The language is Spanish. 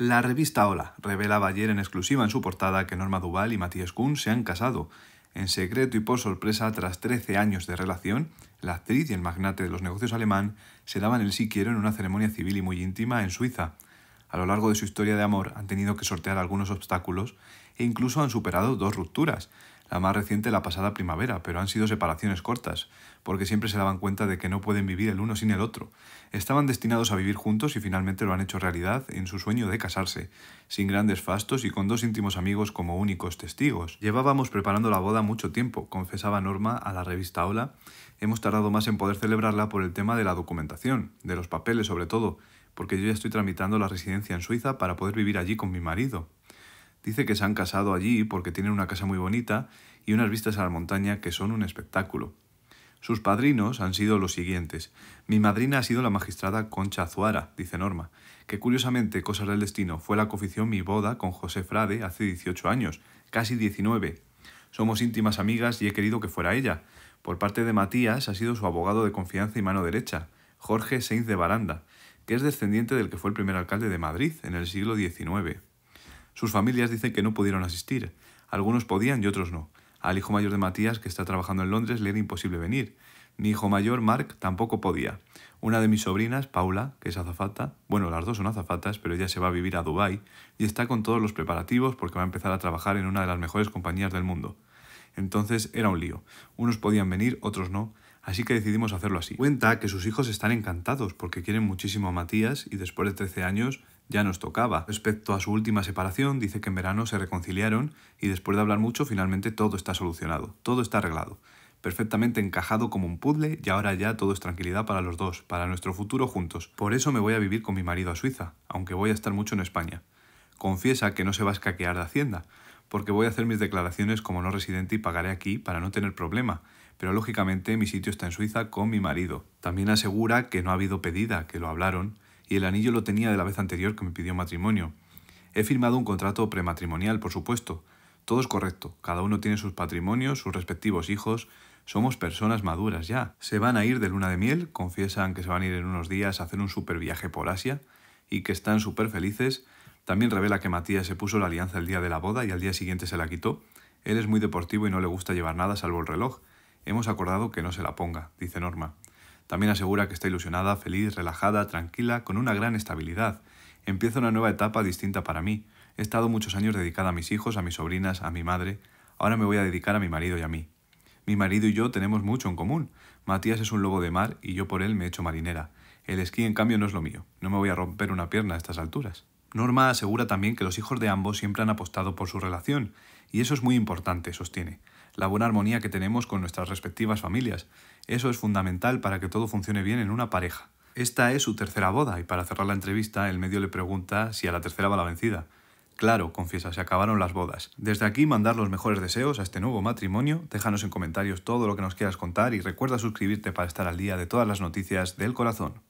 La revista Hola revelaba ayer en exclusiva en su portada que Norma Duval y Matías Kuhn se han casado. En secreto y por sorpresa, tras 13 años de relación, la actriz y el magnate de los negocios alemán se daban el sí quiero en una ceremonia civil y muy íntima en Suiza. A lo largo de su historia de amor han tenido que sortear algunos obstáculos e incluso han superado dos rupturas, la más reciente la pasada primavera, pero han sido separaciones cortas, porque siempre se daban cuenta de que no pueden vivir el uno sin el otro. Estaban destinados a vivir juntos y finalmente lo han hecho realidad en su sueño de casarse, sin grandes fastos y con dos íntimos amigos como únicos testigos. Llevábamos preparando la boda mucho tiempo, confesaba Norma a la revista Hola. Hemos tardado más en poder celebrarla por el tema de la documentación, de los papeles sobre todo, porque yo ya estoy tramitando la residencia en Suiza para poder vivir allí con mi marido. Dice que se han casado allí porque tienen una casa muy bonita y unas vistas a la montaña que son un espectáculo. Sus padrinos han sido los siguientes. Mi madrina ha sido la magistrada Concha Azuara, dice Norma, que curiosamente, cosas del destino, fue la que ofició mi boda con José Frade hace 18 años, casi 19. Somos íntimas amigas y he querido que fuera ella. Por parte de Matías ha sido su abogado de confianza y mano derecha, Jorge Sainz de Baranda, que es descendiente del que fue el primer alcalde de Madrid en el siglo XIX. Sus familias dicen que no pudieron asistir. Algunos podían y otros no. Al hijo mayor de Matías, que está trabajando en Londres, le era imposible venir. Mi hijo mayor, Mark, tampoco podía. Una de mis sobrinas, Paula, que es azafata, bueno, las dos son azafatas, pero ella se va a vivir a Dubái y está con todos los preparativos porque va a empezar a trabajar en una de las mejores compañías del mundo. Entonces era un lío. Unos podían venir, otros no, así que decidimos hacerlo así. Cuenta que sus hijos están encantados porque quieren muchísimo a Matías y después de 13 años ya nos tocaba. Respecto a su última separación, dice que en verano se reconciliaron y después de hablar mucho finalmente todo está solucionado, todo está arreglado, perfectamente encajado como un puzzle y ahora ya todo es tranquilidad para los dos, para nuestro futuro juntos. Por eso me voy a vivir con mi marido a Suiza, aunque voy a estar mucho en España. Confiesa que no se va a escaquear de Hacienda, porque voy a hacer mis declaraciones como no residente y pagaré aquí para no tener problema, pero lógicamente mi sitio está en Suiza con mi marido. También asegura que no ha habido pedida, que lo hablaron, y el anillo lo tenía de la vez anterior que me pidió matrimonio. He firmado un contrato prematrimonial, por supuesto. Todo es correcto, cada uno tiene sus patrimonios, sus respectivos hijos, somos personas maduras ya. Se van a ir de luna de miel, confiesan que se van a ir en unos días a hacer un super viaje por Asia y que están súper felices. También revela que Matías se puso la alianza el día de la boda y al día siguiente se la quitó. Él es muy deportivo y no le gusta llevar nada salvo el reloj. Hemos acordado que no se la ponga, dice Norma. También asegura que está ilusionada, feliz, relajada, tranquila, con una gran estabilidad. Empieza una nueva etapa distinta para mí. He estado muchos años dedicada a mis hijos, a mis sobrinas, a mi madre. Ahora me voy a dedicar a mi marido y a mí. Mi marido y yo tenemos mucho en común. Matías es un lobo de mar y yo por él me he hecho marinera. El esquí, en cambio, no es lo mío. No me voy a romper una pierna a estas alturas. Norma asegura también que los hijos de ambos siempre han apostado por su relación, y eso es muy importante, sostiene la buena armonía que tenemos con nuestras respectivas familias. Eso es fundamental para que todo funcione bien en una pareja. Esta es su tercera boda y para cerrar la entrevista el medio le pregunta si a la tercera va la vencida. Claro, confiesa, se acabaron las bodas. Desde aquí mandar los mejores deseos a este nuevo matrimonio, déjanos en comentarios todo lo que nos quieras contar y recuerda suscribirte para estar al día de todas las noticias del corazón.